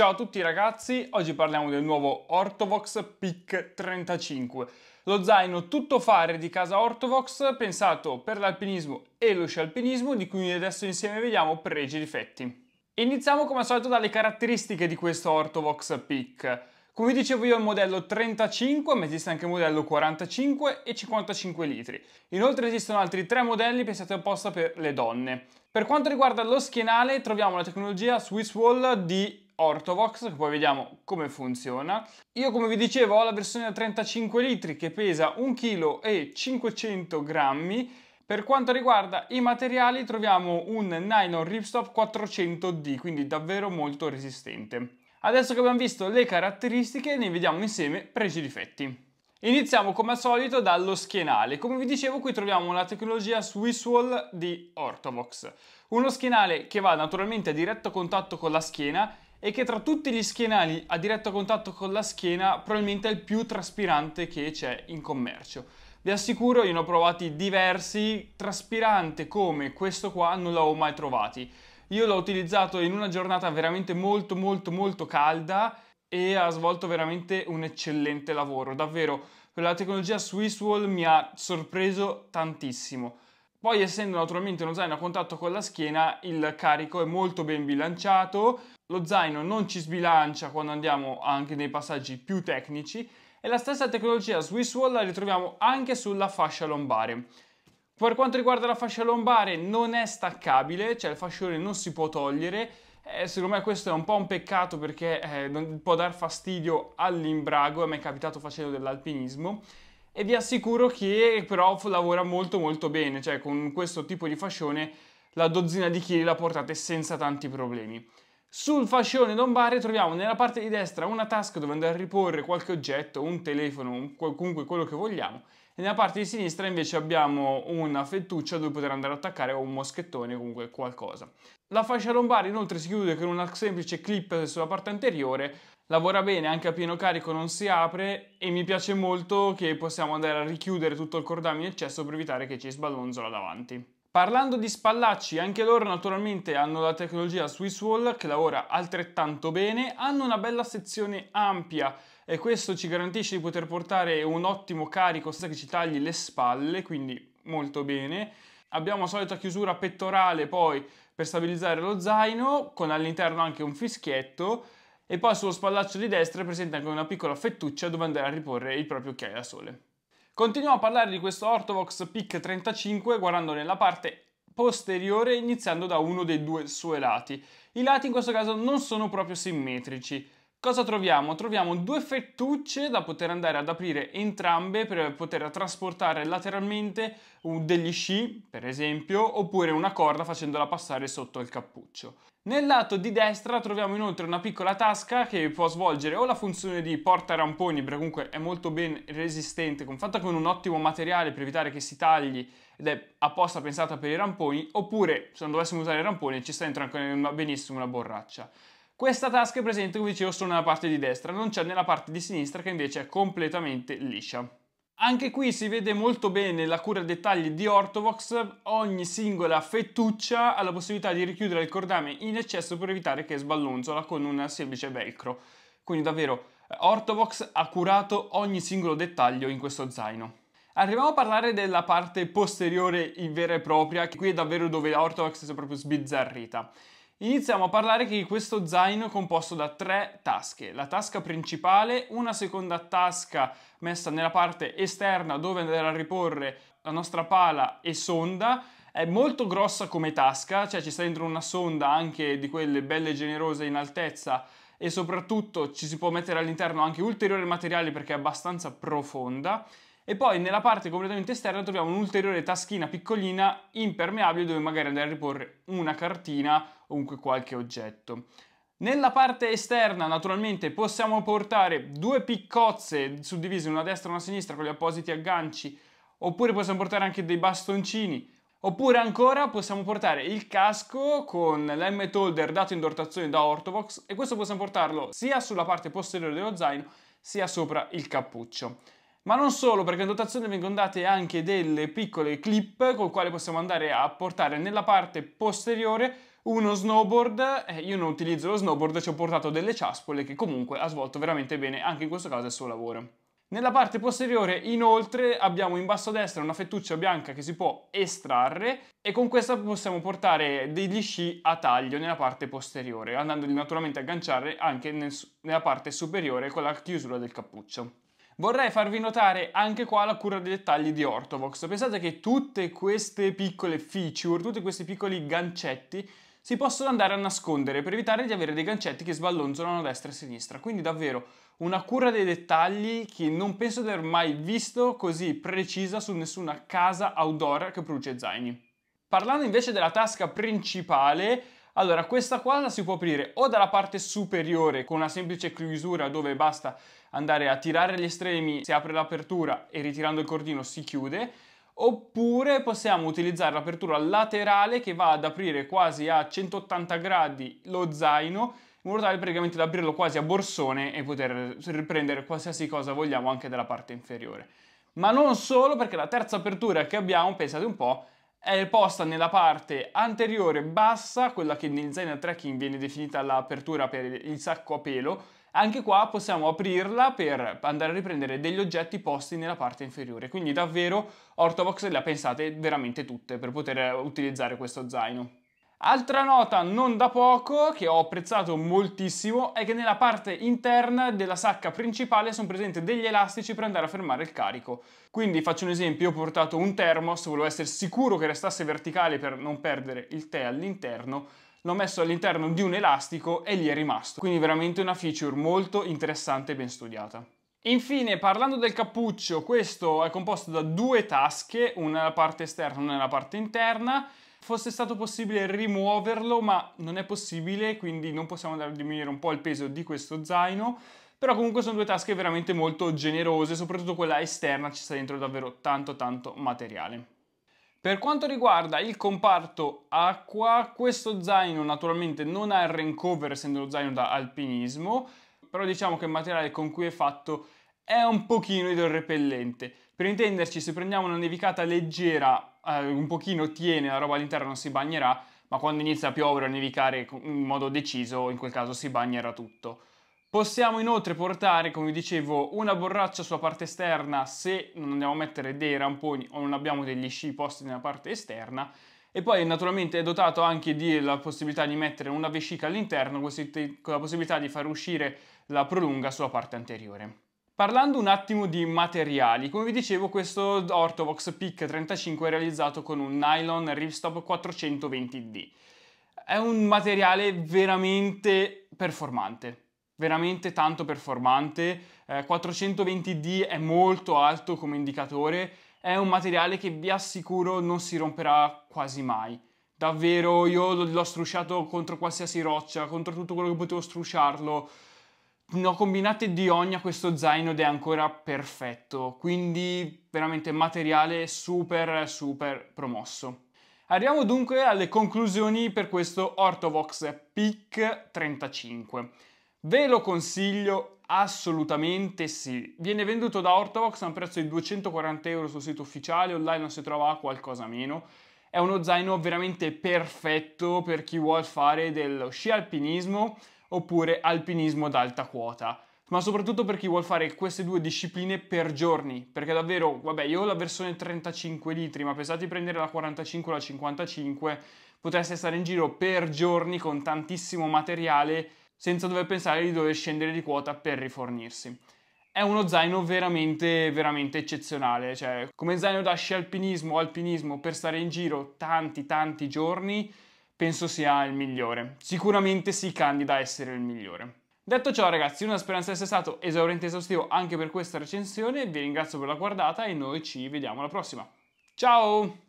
Ciao a tutti ragazzi, oggi parliamo del nuovo Ortovox PIC 35, lo zaino tuttofare di casa Ortovox pensato per l'alpinismo e lo scialpinismo di cui adesso insieme vediamo pregi e difetti. Iniziamo come al solito dalle caratteristiche di questo Ortovox PIC. Come dicevo io il modello 35, ma esiste anche il modello 45 e 55 litri. Inoltre esistono altri tre modelli pensati apposta per le donne. Per quanto riguarda lo schienale troviamo la tecnologia Swiss Wall di Ortovox, poi vediamo come funziona. Io come vi dicevo ho la versione da 35 litri che pesa 1,5 kg Per quanto riguarda i materiali troviamo un nylon ripstop 400D, quindi davvero molto resistente. Adesso che abbiamo visto le caratteristiche ne vediamo insieme pregi e difetti. Iniziamo come al solito dallo schienale. Come vi dicevo qui troviamo la tecnologia Swisswall di Ortovox. Uno schienale che va naturalmente a diretto contatto con la schiena e che tra tutti gli schienali a diretto contatto con la schiena probabilmente è il più traspirante che c'è in commercio. Vi assicuro, io ne ho provati diversi, traspirante come questo qua non l'avevo mai trovati. Io l'ho utilizzato in una giornata veramente molto molto molto calda e ha svolto veramente un eccellente lavoro, davvero. La tecnologia Swisswall mi ha sorpreso tantissimo. Poi essendo naturalmente uno zaino a contatto con la schiena il carico è molto ben bilanciato, lo zaino non ci sbilancia quando andiamo anche nei passaggi più tecnici e la stessa tecnologia Swiss Wall la ritroviamo anche sulla fascia lombare. Per quanto riguarda la fascia lombare non è staccabile, cioè il fascione non si può togliere, eh, secondo me questo è un po' un peccato perché eh, può dar fastidio all'imbrago, a me è capitato facendo dell'alpinismo e vi assicuro che però lavora molto molto bene, cioè con questo tipo di fascione la dozzina di chili la portate senza tanti problemi. Sul fascione lombare troviamo nella parte di destra una tasca dove andare a riporre qualche oggetto, un telefono, un, comunque quello che vogliamo, e nella parte di sinistra invece abbiamo una fettuccia dove poter andare ad attaccare un moschettone, comunque qualcosa. La fascia lombare inoltre si chiude con una semplice clip sulla parte anteriore, lavora bene anche a pieno carico non si apre e mi piace molto che possiamo andare a richiudere tutto il cordame in eccesso per evitare che ci sballonzola davanti. Parlando di spallacci, anche loro naturalmente hanno la tecnologia Swiss Wall che lavora altrettanto bene, hanno una bella sezione ampia e questo ci garantisce di poter portare un ottimo carico senza che ci tagli le spalle, quindi molto bene. Abbiamo la solita chiusura pettorale poi per stabilizzare lo zaino con all'interno anche un fischietto e poi sullo spallaccio di destra è presente anche una piccola fettuccia dove andare a riporre il proprio occhiaio da sole. Continuiamo a parlare di questo Orthovox PIC 35 guardando nella parte posteriore iniziando da uno dei due suoi lati. I lati in questo caso non sono proprio simmetrici, Cosa troviamo? Troviamo due fettucce da poter andare ad aprire entrambe per poter trasportare lateralmente degli sci, per esempio, oppure una corda facendola passare sotto il cappuccio. Nel lato di destra troviamo inoltre una piccola tasca che può svolgere o la funzione di porta ramponi, perché comunque è molto ben resistente, fatta con un ottimo materiale per evitare che si tagli ed è apposta pensata per i ramponi, oppure se non dovessimo usare i ramponi ci sta dentro anche benissimo una borraccia. Questa tasca è presente, come dicevo, solo nella parte di destra, non c'è nella parte di sinistra che invece è completamente liscia. Anche qui si vede molto bene la cura dettagli di Ortovox, ogni singola fettuccia ha la possibilità di richiudere il cordame in eccesso per evitare che sballonzola con un semplice velcro. Quindi davvero Ortovox ha curato ogni singolo dettaglio in questo zaino. Arriviamo a parlare della parte posteriore in vera e propria, che qui è davvero dove Ortovox si è proprio sbizzarrita. Iniziamo a parlare che questo zaino è composto da tre tasche, la tasca principale, una seconda tasca messa nella parte esterna dove andare a riporre la nostra pala e sonda, è molto grossa come tasca, cioè ci sta dentro una sonda anche di quelle belle generose in altezza e soprattutto ci si può mettere all'interno anche ulteriori materiali perché è abbastanza profonda. E poi nella parte completamente esterna troviamo un'ulteriore taschina piccolina impermeabile dove magari andare a riporre una cartina comunque qualche oggetto. Nella parte esterna naturalmente possiamo portare due piccozze suddivise una destra e una sinistra con gli appositi agganci oppure possiamo portare anche dei bastoncini oppure ancora possiamo portare il casco con l'helmet holder dato in dotazione da Ortovox e questo possiamo portarlo sia sulla parte posteriore dello zaino sia sopra il cappuccio. Ma non solo, perché in dotazione vengono date anche delle piccole clip con le quali possiamo andare a portare nella parte posteriore uno snowboard, eh, io non utilizzo lo snowboard, ci ho portato delle ciaspole che comunque ha svolto veramente bene anche in questo caso il suo lavoro. Nella parte posteriore inoltre abbiamo in basso a destra una fettuccia bianca che si può estrarre e con questa possiamo portare degli sci a taglio nella parte posteriore, andandoli naturalmente a agganciare anche nel, nella parte superiore con la chiusura del cappuccio. Vorrei farvi notare anche qua la cura dei dettagli di Ortovox. Pensate che tutte queste piccole feature, tutti questi piccoli gancetti si possono andare a nascondere per evitare di avere dei gancetti che sballonzolano a destra e a sinistra. Quindi davvero una cura dei dettagli che non penso di aver mai visto così precisa su nessuna casa outdoor che produce zaini. Parlando invece della tasca principale, allora questa qua la si può aprire o dalla parte superiore con una semplice chiusura dove basta andare a tirare gli estremi, si apre l'apertura e ritirando il cordino si chiude, oppure possiamo utilizzare l'apertura laterale che va ad aprire quasi a 180 gradi lo zaino in modo tale praticamente da aprirlo quasi a borsone e poter riprendere qualsiasi cosa vogliamo anche dalla parte inferiore. Ma non solo perché la terza apertura che abbiamo, pensate un po', è posta nella parte anteriore bassa, quella che nel zaino tracking viene definita l'apertura per il sacco a pelo, anche qua possiamo aprirla per andare a riprendere degli oggetti posti nella parte inferiore, quindi davvero Ortovox le ha pensate veramente tutte per poter eh, utilizzare questo zaino. Altra nota non da poco che ho apprezzato moltissimo è che nella parte interna della sacca principale sono presenti degli elastici per andare a fermare il carico. Quindi faccio un esempio, ho portato un thermos, volevo essere sicuro che restasse verticale per non perdere il tè all'interno, l'ho messo all'interno di un elastico e gli è rimasto. Quindi veramente una feature molto interessante e ben studiata. Infine, parlando del cappuccio, questo è composto da due tasche, una nella parte esterna e una nella parte interna. Fosse stato possibile rimuoverlo, ma non è possibile, quindi non possiamo andare a diminuire un po' il peso di questo zaino. Però comunque sono due tasche veramente molto generose, soprattutto quella esterna ci sta dentro davvero tanto tanto materiale. Per quanto riguarda il comparto acqua, questo zaino naturalmente non ha il rain cover essendo lo zaino da alpinismo, però diciamo che il materiale con cui è fatto è un pochino idorrepellente. Per intenderci, se prendiamo una nevicata leggera, eh, un pochino tiene, la roba all'interno non si bagnerà, ma quando inizia a piovere o a nevicare in modo deciso, in quel caso si bagnerà tutto. Possiamo inoltre portare, come dicevo, una borraccia sulla parte esterna se non andiamo a mettere dei ramponi o non abbiamo degli sci posti nella parte esterna e poi naturalmente è dotato anche della possibilità di mettere una vescica all'interno con la possibilità di far uscire la prolunga sulla parte anteriore. Parlando un attimo di materiali, come vi dicevo questo Orthovox PIC 35 è realizzato con un nylon ripstop 420D. È un materiale veramente performante veramente tanto performante, eh, 420D è molto alto come indicatore, è un materiale che vi assicuro non si romperà quasi mai. Davvero, io l'ho strusciato contro qualsiasi roccia, contro tutto quello che potevo strusciarlo. Ne ho combinate di ogni a questo zaino ed è ancora perfetto. Quindi, veramente materiale super, super promosso. Arriviamo dunque alle conclusioni per questo Orthovox PIC 35. Ve lo consiglio Assolutamente sì. Viene venduto da Ortovox a un prezzo di 240 euro sul sito ufficiale, online non si trova qualcosa meno. È uno zaino veramente perfetto per chi vuole fare dello sci alpinismo oppure alpinismo d'alta quota, ma soprattutto per chi vuole fare queste due discipline per giorni, perché davvero, vabbè, io ho la versione 35 litri, ma pensate di prendere la 45 o la 55, potreste stare in giro per giorni con tantissimo materiale senza dover pensare di dover scendere di quota per rifornirsi. È uno zaino veramente, veramente eccezionale, cioè come zaino da sci alpinismo, alpinismo per stare in giro tanti, tanti giorni, penso sia il migliore. Sicuramente si candida a essere il migliore. Detto ciò ragazzi, una speranza di essere stato esauriente e esaustivo anche per questa recensione, vi ringrazio per la guardata e noi ci vediamo alla prossima. Ciao!